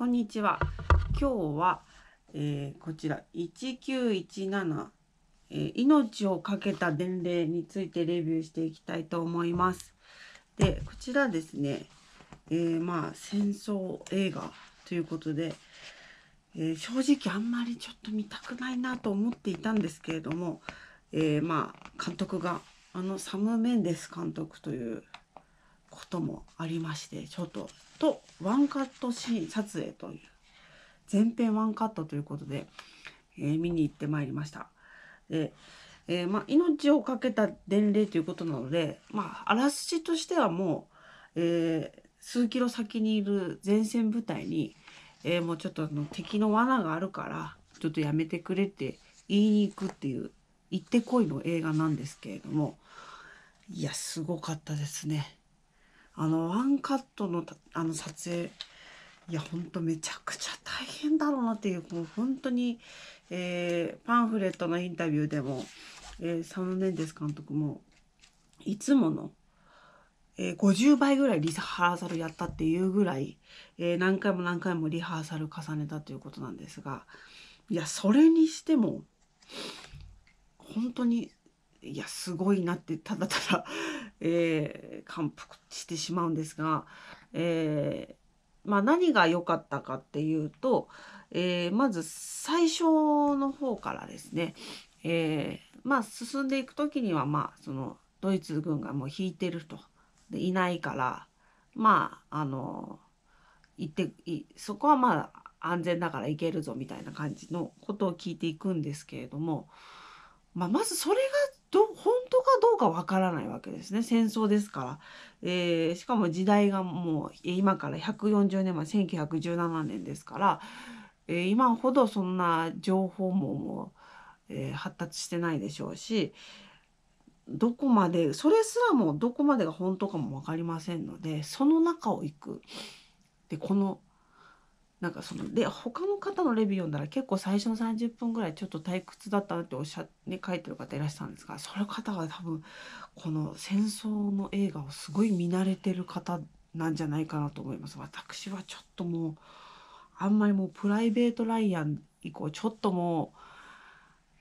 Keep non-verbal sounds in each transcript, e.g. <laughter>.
こんにちは。今日は、えー、こちら1917、えー、命を懸けた伝令についてレビューしていきたいと思います。で、こちらですね、えー、まあ戦争映画ということで、え正直あんまりちょっと見たくないなと思っていたんですけれども、えまあ監督があのサム・メンデス監督ということもありましてちょっととワンカットシーン撮影という全編ワンカットということで、えー、見に行ってまいりました。でえー、まあ、命を懸けた伝令ということなので、まあ、あらすじとしてはもう、えー、数キロ先にいる前線部隊に、えー、もうちょっとあの敵の罠があるからちょっとやめてくれって言いに行くっていう「行ってこい」の映画なんですけれどもいやすごかったですね。あのワンカットのあの撮影いやほんとめちゃくちゃ大変だろうなっていうもう本当に、えー、パンフレットのインタビューでも、えー、サム・メンデス監督もいつもの、えー、50倍ぐらいリハーサルやったっていうぐらい、え何回も何回もリハーサル重ねたということなんですがいやそれにしても本当にいやすごいなってただただ <laughs> えー、感服してしまうんですが、えー、まあ、何が良かったかっていうと、えー、まず最初の方からですね、えまあ、進んでいく時には、まあ、そのドイツ軍がもう引いてるとでいないからまああの行ってそこはまあ安全だから行けるぞみたいな感じのことを聞いていくんですけれども、まあ、まずそれがど本当かどうかわからないわけですね戦争ですから、えー、しかも時代がもう今から140年前1917年ですから、えー、今ほどそんな情報網も、えー、発達してないでしょうしどこまでそれすらもどこまでが本当かも分かりませんのでその中を行くでこのなんかそので他の方のレビュー読んだら結構最初の30分ぐらいちょっと退屈だったなっておっしゃ、ね、書いてる方いらしたんですがその方が多分この戦争の映画をすごい見慣れてる方なんじゃないかなと思います。私はちょっともうあんまりもうプライベートライアン以降ちょっともう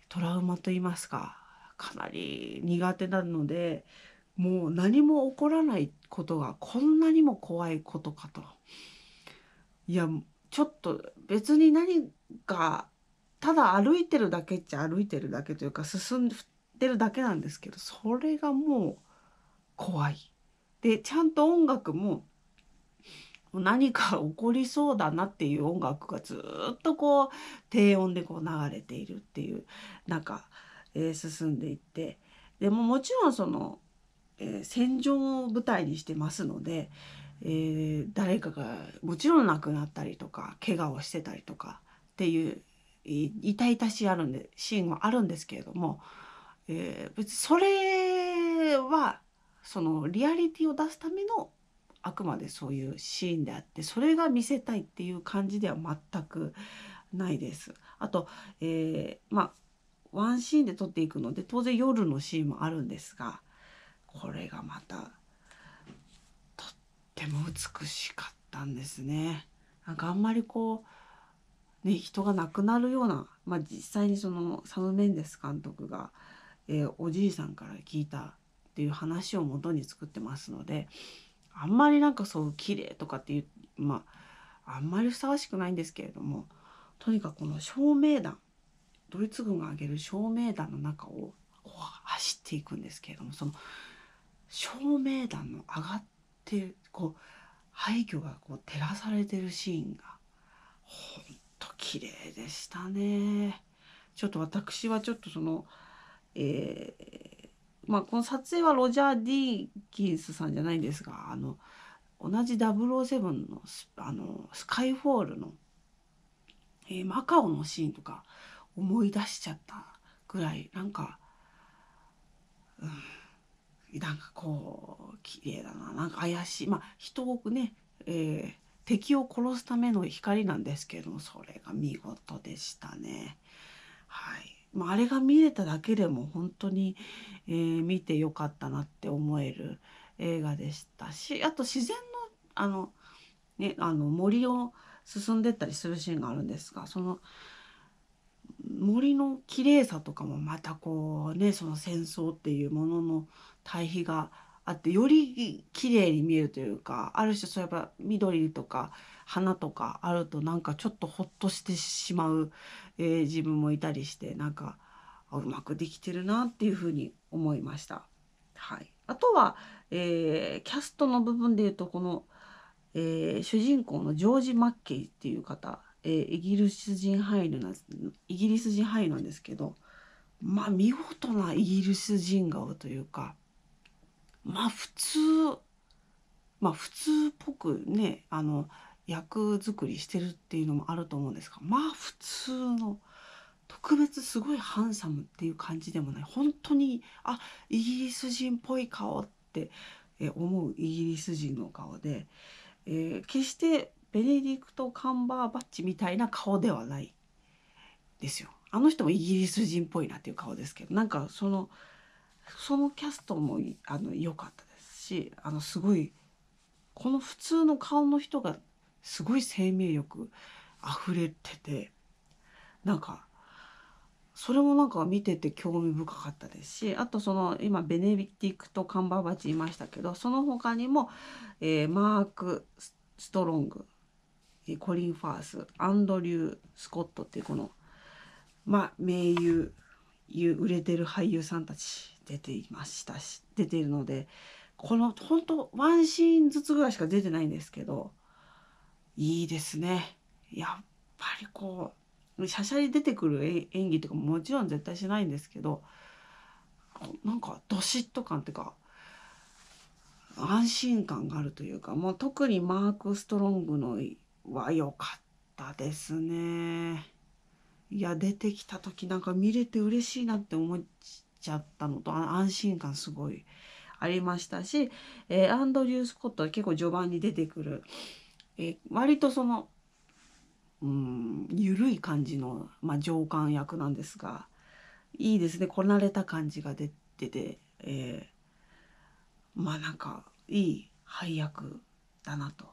トラウマと言いますかかなり苦手なのでもう何も起こらないことがこんなにも怖いことかと。いやちょっと別に何かただ歩いてるだけっちゃ歩いてるだけというか進んでるだけなんですけどそれがもう怖い。でちゃんと音楽も何か起こりそうだなっていう音楽がずっとこう低音でこう流れているっていうなんか、えー、進んでいってでももちろんその、えー、戦場を舞台にしてますのでえー、誰かがもちろん亡くなったりとか怪我をしてたりとかっていう痛々しいあるんでシーンはあるんですけれども、えー、別にそれはそのリアリティを出すためのあくまでそういうシーンであってそれが見せたいっていう感じでは全くないです。あと、えー、まあワンシーンで撮っていくので当然夜のシーンもあるんですがこれがまたても美しかったんですね。なんかあんまりこう、ね、人が亡くなるような、まあ、実際にそのサム・メンデス監督が、えー、おじいさんから聞いたっていう話を元に作ってますのであんまりなんかそう綺麗とかっていうまああんまりふさわしくないんですけれどもとにかくこの照明弾ドイツ軍が挙げる照明弾の中をこう走っていくんですけれどもその照明弾の上がってこう廃墟がこう照らされてるシーンがほんと綺麗でしたね。ちょっと私はちょっとその、えー、まあ、この撮影はロジャー・ディーキンスさんじゃないんですがあの同じ007のあのスカイフォールの、えー、マカオのシーンとか思い出しちゃったぐらいなんか、うんなんかこう綺麗だななんか怪しいまあ人をね、えー、敵を殺すための光なんですけれどもそれが見事でしたね。はいまあ、あれが見れただけでも本当に、えー、見てよかったなって思える映画でしたしあと自然のあの,、ね、あの森を進んでったりするシーンがあるんですがその森の綺麗さとかもまたこうねその戦争っていうものの対比があってより綺麗に見えるというかある種そういえば緑とか花とかあるとなんかちょっとほっとしてしまう、えー、自分もいたりしてなんかうまくできてるなっていうふうに思いました。はい、あとは、えー、キャストの部分でいうとこの、えー、主人公のジョージ・マッケイっていう方えー、イギリス人俳優なイギリス人俳優なんですけどまあ見事なイギリス人顔というかまあ普通まあ普通っぽくねあの役作りしてるっていうのもあると思うんですがまあ普通の特別すごいハンサムっていう感じでもない本当にあイギリス人っぽい顔って思うイギリス人の顔で、えー、決してベネディクト・カンバーバッチみたいな顔ではないですよ。あの人もイギリス人っぽいなっていう顔ですけどなんかそのそのキャストもあの良かったですしあのすごいこの普通の顔の人がすごい生命力あふれててなんかそれもなんか見てて興味深かったですしあとその今ベネディクト・カンバーバッチいましたけどその他にも、えー、マーク・ストロングコリン・ファースアンドリュー・スコットっていうこのまあ名優売れてる俳優さんたち出ていましたし出ているのでこの本当ワンシーンずつぐらいしか出てないんですけどいいですねやっぱりこうしゃしゃり出てくる演技とかももちろん絶対しないんですけどなんかどしっと感っていうか安心感があるというかもう特にマーク・ストロングのは良かったですね。いや、出てきた時なんか見れて嬉しいなって思っちゃったのと、安心感すごいありましたし、えー、アンドリュー・スコットは結構序盤に出てくる、えー、割とその、うん、緩い感じの、まあ、上官役なんですが、いいですね。こなれた感じが出てて、えー、まあなんか、いい配役だなと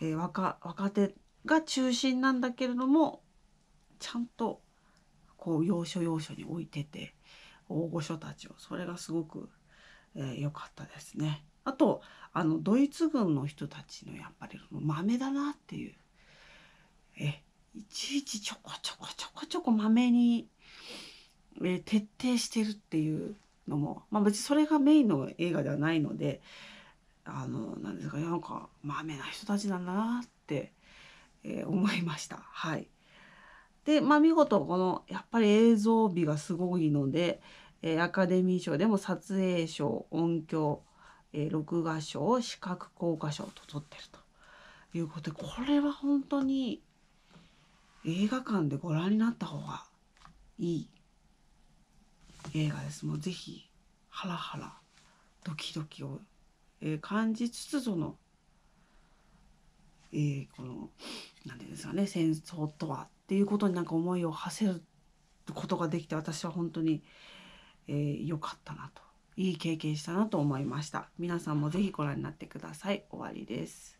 えー、若若手が中心なんだけれどもちゃんとこう要所要所に置いてて大御所たちをそれがすごく良、えー、かったですね。あとあのドイツ軍の人たちのやっぱり豆だなっていうえいちいちちょこちょこちょこちょこ豆に、えー、徹底してるっていうのも、まあ、別にそれがメインの映画ではないのであのなんですかねなんかまめな人たちなんだなって、えー、思いました。はい、で、まあ、見事このやっぱり映像美がすごいので、えー、アカデミー賞でも撮影賞音響、えー、録画賞視覚効果賞と取ってるということでこれは本当に映画館でご覧になった方がいい映画です。もうぜひハラハラドキドキをえー、感じつつその、えー、この何て言うんですかね戦争とはっていうことになんか思いを馳せることができて私は本当に良、えー、かったなといい経験したなと思いました皆さんも是非ご覧になってください終わりです